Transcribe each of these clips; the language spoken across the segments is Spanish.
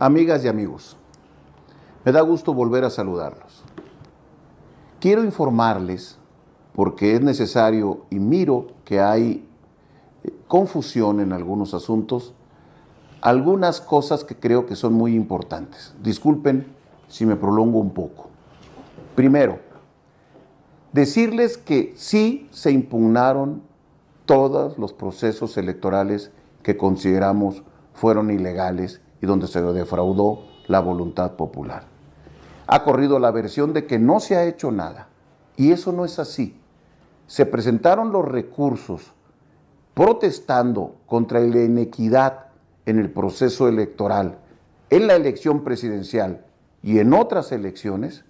Amigas y amigos, me da gusto volver a saludarlos. Quiero informarles, porque es necesario y miro que hay eh, confusión en algunos asuntos, algunas cosas que creo que son muy importantes. Disculpen si me prolongo un poco. Primero, decirles que sí se impugnaron todos los procesos electorales que consideramos fueron ilegales y donde se defraudó la voluntad popular. Ha corrido la versión de que no se ha hecho nada y eso no es así. Se presentaron los recursos protestando contra la inequidad en el proceso electoral, en la elección presidencial y en otras elecciones,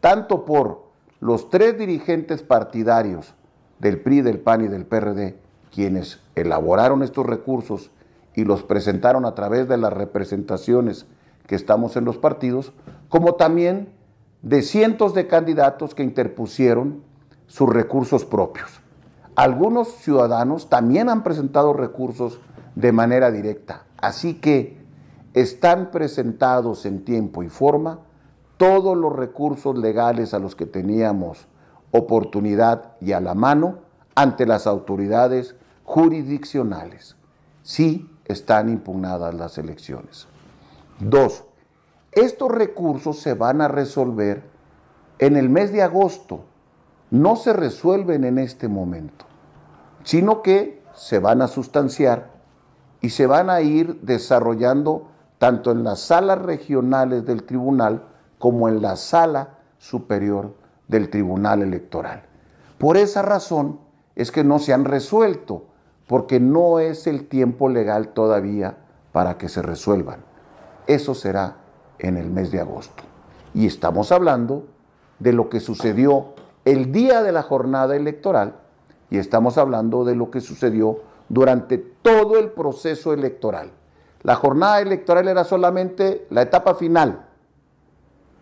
tanto por los tres dirigentes partidarios del PRI, del PAN y del PRD, quienes elaboraron estos recursos y los presentaron a través de las representaciones que estamos en los partidos, como también de cientos de candidatos que interpusieron sus recursos propios. Algunos ciudadanos también han presentado recursos de manera directa, así que están presentados en tiempo y forma todos los recursos legales a los que teníamos oportunidad y a la mano ante las autoridades jurisdiccionales. Sí, están impugnadas las elecciones. Dos, estos recursos se van a resolver en el mes de agosto. No se resuelven en este momento, sino que se van a sustanciar y se van a ir desarrollando tanto en las salas regionales del tribunal como en la sala superior del tribunal electoral. Por esa razón es que no se han resuelto porque no es el tiempo legal todavía para que se resuelvan. Eso será en el mes de agosto. Y estamos hablando de lo que sucedió el día de la jornada electoral y estamos hablando de lo que sucedió durante todo el proceso electoral. La jornada electoral era solamente la etapa final,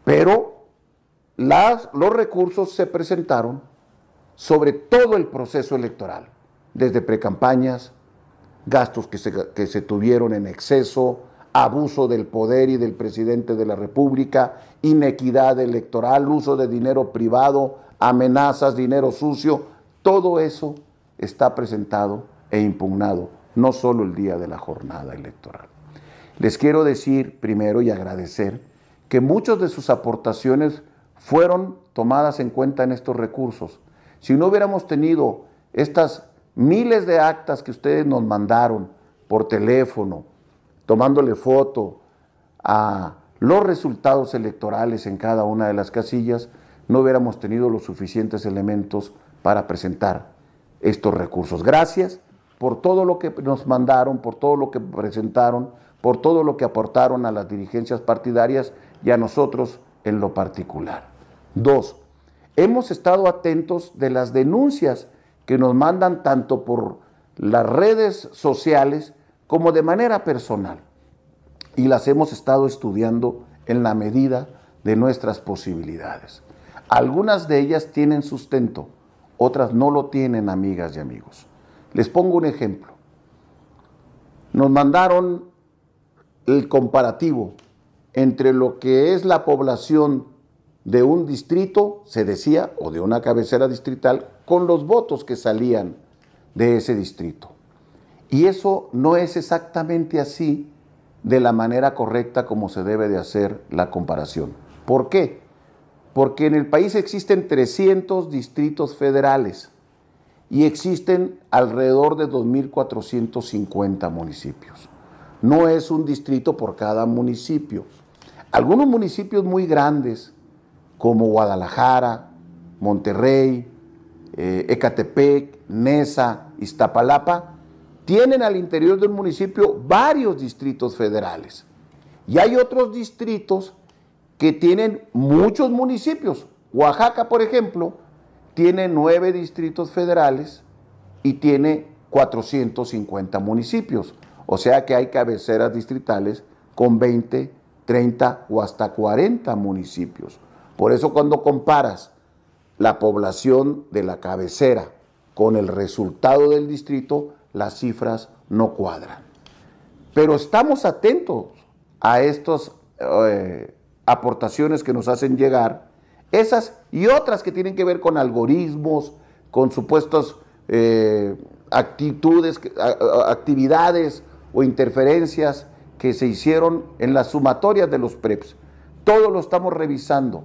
pero los recursos se presentaron sobre todo el proceso electoral desde precampañas, gastos que se, que se tuvieron en exceso, abuso del poder y del presidente de la República, inequidad electoral, uso de dinero privado, amenazas, dinero sucio, todo eso está presentado e impugnado, no solo el día de la jornada electoral. Les quiero decir primero y agradecer que muchas de sus aportaciones fueron tomadas en cuenta en estos recursos. Si no hubiéramos tenido estas miles de actas que ustedes nos mandaron por teléfono, tomándole foto a los resultados electorales en cada una de las casillas, no hubiéramos tenido los suficientes elementos para presentar estos recursos. Gracias por todo lo que nos mandaron, por todo lo que presentaron, por todo lo que aportaron a las dirigencias partidarias y a nosotros en lo particular. Dos, hemos estado atentos de las denuncias que nos mandan tanto por las redes sociales como de manera personal. Y las hemos estado estudiando en la medida de nuestras posibilidades. Algunas de ellas tienen sustento, otras no lo tienen, amigas y amigos. Les pongo un ejemplo. Nos mandaron el comparativo entre lo que es la población de un distrito, se decía, o de una cabecera distrital, con los votos que salían de ese distrito. Y eso no es exactamente así de la manera correcta como se debe de hacer la comparación. ¿Por qué? Porque en el país existen 300 distritos federales y existen alrededor de 2.450 municipios. No es un distrito por cada municipio. Algunos municipios muy grandes como Guadalajara, Monterrey, eh, Ecatepec, Nesa, Iztapalapa, tienen al interior del municipio varios distritos federales. Y hay otros distritos que tienen muchos municipios. Oaxaca, por ejemplo, tiene nueve distritos federales y tiene 450 municipios. O sea que hay cabeceras distritales con 20, 30 o hasta 40 municipios. Por eso cuando comparas la población de la cabecera con el resultado del distrito, las cifras no cuadran. Pero estamos atentos a estas eh, aportaciones que nos hacen llegar, esas y otras que tienen que ver con algoritmos, con supuestas eh, actitudes, actividades o interferencias que se hicieron en las sumatorias de los PREPS. Todo lo estamos revisando.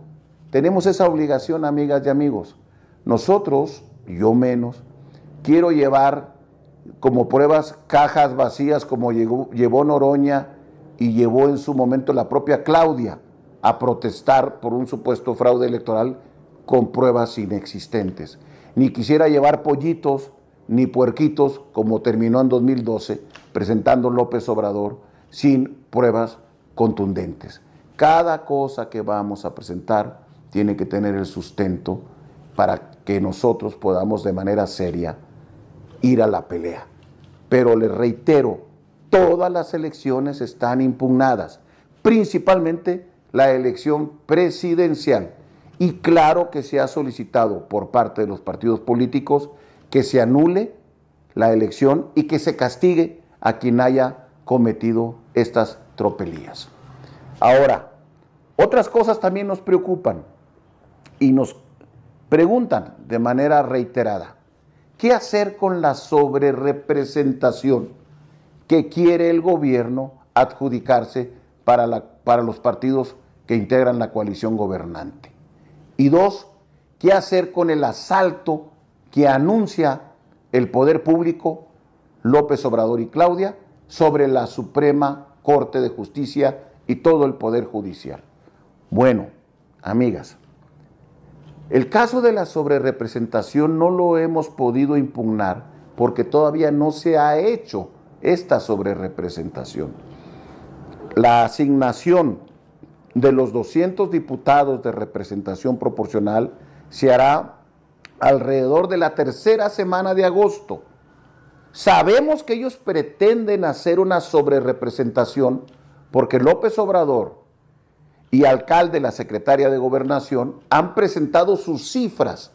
Tenemos esa obligación, amigas y amigos. Nosotros, yo menos, quiero llevar como pruebas cajas vacías como llevó Noroña y llevó en su momento la propia Claudia a protestar por un supuesto fraude electoral con pruebas inexistentes. Ni quisiera llevar pollitos ni puerquitos como terminó en 2012 presentando López Obrador sin pruebas contundentes. Cada cosa que vamos a presentar tiene que tener el sustento para que nosotros podamos de manera seria ir a la pelea. Pero le reitero, todas las elecciones están impugnadas, principalmente la elección presidencial. Y claro que se ha solicitado por parte de los partidos políticos que se anule la elección y que se castigue a quien haya cometido estas tropelías. Ahora, otras cosas también nos preocupan y nos preguntan de manera reiterada, ¿qué hacer con la sobrerepresentación que quiere el gobierno adjudicarse para, para los partidos que integran la coalición gobernante? Y dos, ¿qué hacer con el asalto que anuncia el poder público, López Obrador y Claudia, sobre la Suprema Corte de Justicia y todo el Poder Judicial? Bueno, amigas, el caso de la sobrerepresentación no lo hemos podido impugnar porque todavía no se ha hecho esta sobrerepresentación. La asignación de los 200 diputados de representación proporcional se hará alrededor de la tercera semana de agosto. Sabemos que ellos pretenden hacer una sobrerepresentación porque López Obrador y alcalde, la secretaria de gobernación, han presentado sus cifras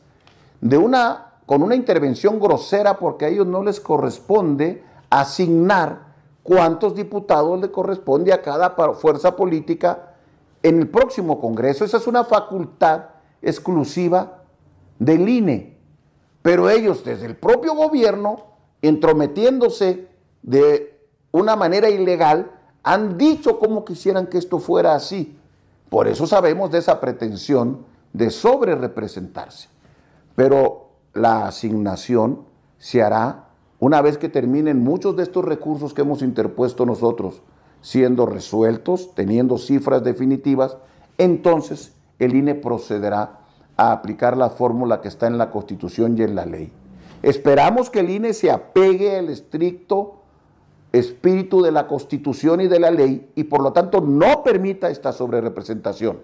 de una, con una intervención grosera porque a ellos no les corresponde asignar cuántos diputados le corresponde a cada fuerza política en el próximo Congreso. Esa es una facultad exclusiva del INE. Pero ellos desde el propio gobierno, entrometiéndose de una manera ilegal, han dicho cómo quisieran que esto fuera así. Por eso sabemos de esa pretensión de sobre representarse. Pero la asignación se hará una vez que terminen muchos de estos recursos que hemos interpuesto nosotros, siendo resueltos, teniendo cifras definitivas, entonces el INE procederá a aplicar la fórmula que está en la Constitución y en la ley. Esperamos que el INE se apegue al estricto espíritu de la constitución y de la ley y por lo tanto no permita esta sobrerepresentación.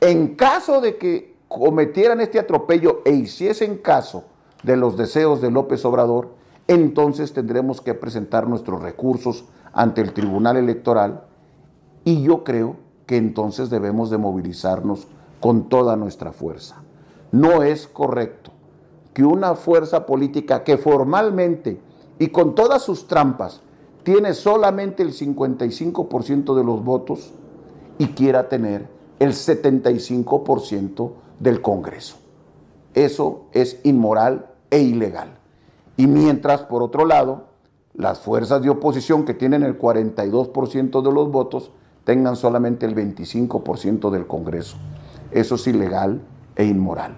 En caso de que cometieran este atropello e hiciesen caso de los deseos de López Obrador, entonces tendremos que presentar nuestros recursos ante el Tribunal Electoral y yo creo que entonces debemos de movilizarnos con toda nuestra fuerza. No es correcto que una fuerza política que formalmente y con todas sus trampas tiene solamente el 55% de los votos y quiera tener el 75% del Congreso. Eso es inmoral e ilegal. Y mientras, por otro lado, las fuerzas de oposición que tienen el 42% de los votos tengan solamente el 25% del Congreso. Eso es ilegal e inmoral.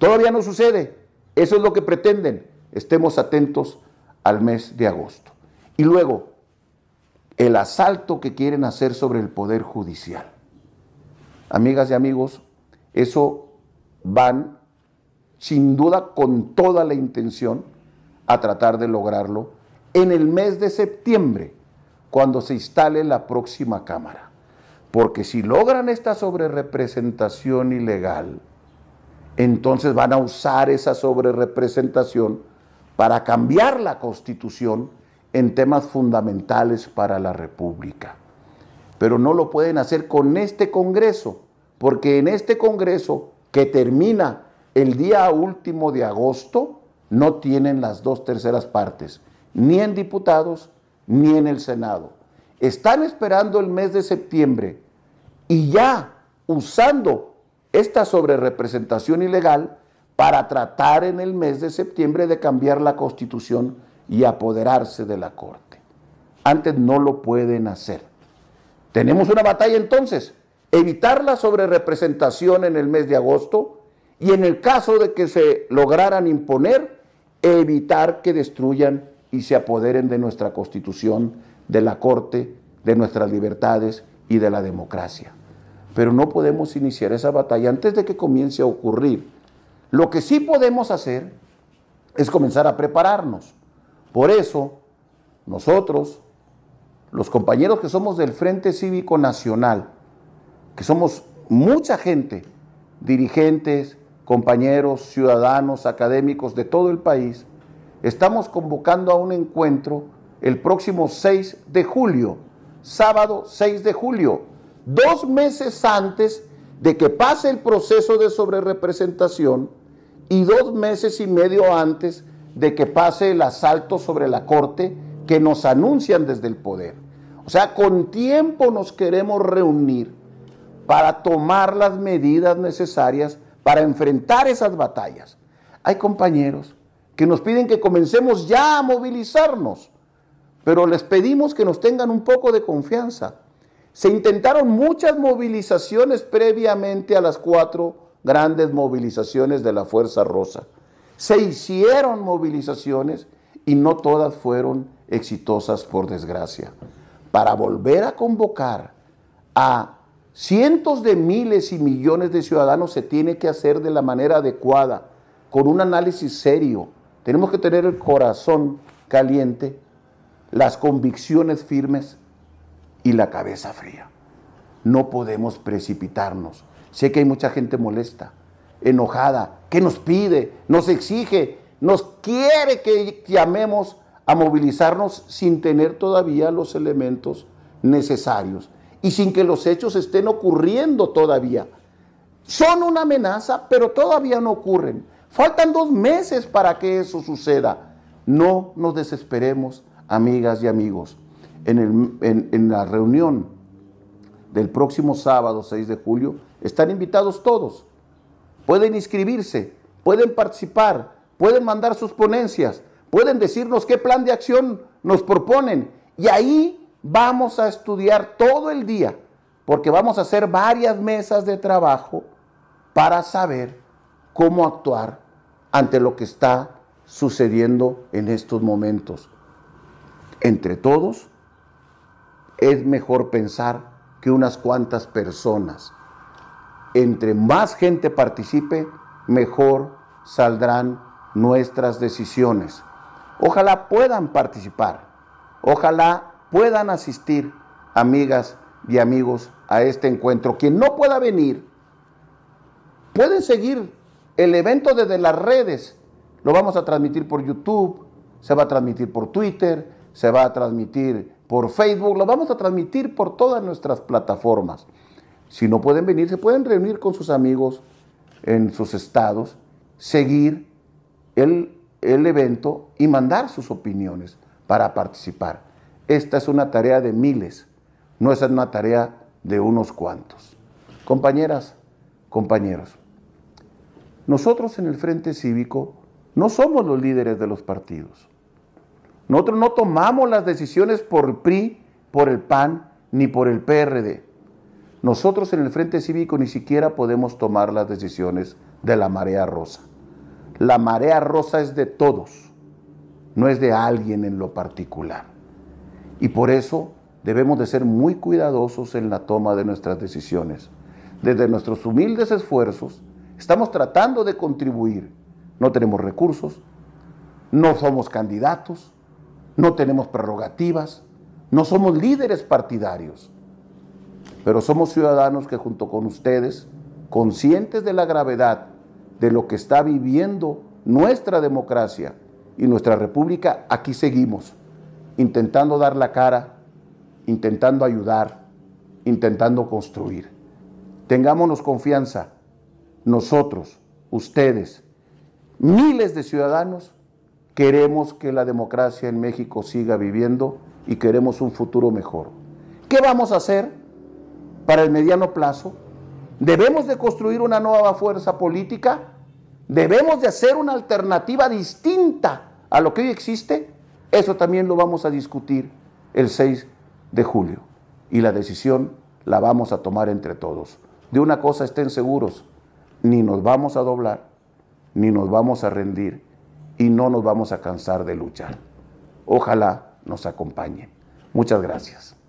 Todavía no sucede. Eso es lo que pretenden. Estemos atentos al mes de agosto. Y luego, el asalto que quieren hacer sobre el Poder Judicial. Amigas y amigos, eso van sin duda con toda la intención a tratar de lograrlo en el mes de septiembre, cuando se instale la próxima Cámara. Porque si logran esta sobrerepresentación ilegal, entonces van a usar esa sobrerepresentación para cambiar la Constitución en temas fundamentales para la República. Pero no lo pueden hacer con este Congreso, porque en este Congreso que termina el día último de agosto, no tienen las dos terceras partes, ni en diputados ni en el Senado. Están esperando el mes de septiembre y ya usando esta sobrerepresentación ilegal para tratar en el mes de septiembre de cambiar la constitución y apoderarse de la corte. Antes no lo pueden hacer. Tenemos una batalla entonces, evitar la sobrerepresentación en el mes de agosto y en el caso de que se lograran imponer, evitar que destruyan y se apoderen de nuestra constitución, de la corte, de nuestras libertades y de la democracia. Pero no podemos iniciar esa batalla antes de que comience a ocurrir. Lo que sí podemos hacer es comenzar a prepararnos. Por eso, nosotros, los compañeros que somos del Frente Cívico Nacional, que somos mucha gente, dirigentes, compañeros, ciudadanos, académicos de todo el país, estamos convocando a un encuentro el próximo 6 de julio, sábado 6 de julio, dos meses antes de que pase el proceso de sobrerepresentación y dos meses y medio antes de que pase el asalto sobre la corte que nos anuncian desde el poder. O sea, con tiempo nos queremos reunir para tomar las medidas necesarias para enfrentar esas batallas. Hay compañeros que nos piden que comencemos ya a movilizarnos, pero les pedimos que nos tengan un poco de confianza. Se intentaron muchas movilizaciones previamente a las cuatro grandes movilizaciones de la Fuerza Rosa. Se hicieron movilizaciones y no todas fueron exitosas por desgracia. Para volver a convocar a cientos de miles y millones de ciudadanos se tiene que hacer de la manera adecuada, con un análisis serio. Tenemos que tener el corazón caliente, las convicciones firmes y la cabeza fría. No podemos precipitarnos. Sé que hay mucha gente molesta, enojada, que nos pide? Nos exige, nos quiere que llamemos a movilizarnos sin tener todavía los elementos necesarios y sin que los hechos estén ocurriendo todavía. Son una amenaza, pero todavía no ocurren. Faltan dos meses para que eso suceda. No nos desesperemos, amigas y amigos. en la reunión del próximo sábado 6 de julio están invitados todos pueden inscribirse, pueden participar, pueden mandar sus ponencias, pueden decirnos qué plan de acción nos proponen. Y ahí vamos a estudiar todo el día, porque vamos a hacer varias mesas de trabajo para saber cómo actuar ante lo que está sucediendo en estos momentos. Entre todos, es mejor pensar que unas cuantas personas entre más gente participe, mejor saldrán nuestras decisiones. Ojalá puedan participar, ojalá puedan asistir, amigas y amigos, a este encuentro. Quien no pueda venir, pueden seguir el evento desde las redes. Lo vamos a transmitir por YouTube, se va a transmitir por Twitter, se va a transmitir por Facebook, lo vamos a transmitir por todas nuestras plataformas. Si no pueden venir, se pueden reunir con sus amigos en sus estados, seguir el, evento y mandar sus opiniones para participar. Esta es una tarea de miles, no es una tarea de unos cuantos. Compañeras, compañeros, nosotros en el Frente Cívico no somos los líderes de los partidos. Nosotros no tomamos las decisiones por PRI, por el PAN ni por el PRD. Nosotros en el Frente Cívico ni siquiera podemos tomar las decisiones de la marea rosa. La marea rosa es de todos, no es de alguien en lo particular. Y por eso debemos de ser muy cuidadosos en la toma de nuestras decisiones. Desde nuestros humildes esfuerzos estamos tratando de contribuir. No tenemos recursos, no somos candidatos, no tenemos prerrogativas, no somos líderes partidarios. Pero somos ciudadanos que junto con ustedes, conscientes de la gravedad de lo que está viviendo nuestra democracia y nuestra república, aquí seguimos, intentando dar la cara, intentando ayudar, intentando construir. Tengámonos confianza, nosotros, ustedes, miles de ciudadanos, queremos que la democracia en México siga viviendo y queremos un futuro mejor. ¿Qué vamos a hacer? para el mediano plazo. Debemos de construir una nueva fuerza política. Debemos de hacer una alternativa distinta a lo que hoy existe. Eso también lo vamos a discutir el 6 de julio. Y la decisión la vamos a tomar entre todos. De una cosa estén seguros, ni nos vamos a doblar, ni nos vamos a rendir y no nos vamos a cansar de luchar. Ojalá nos acompañen. Muchas gracias.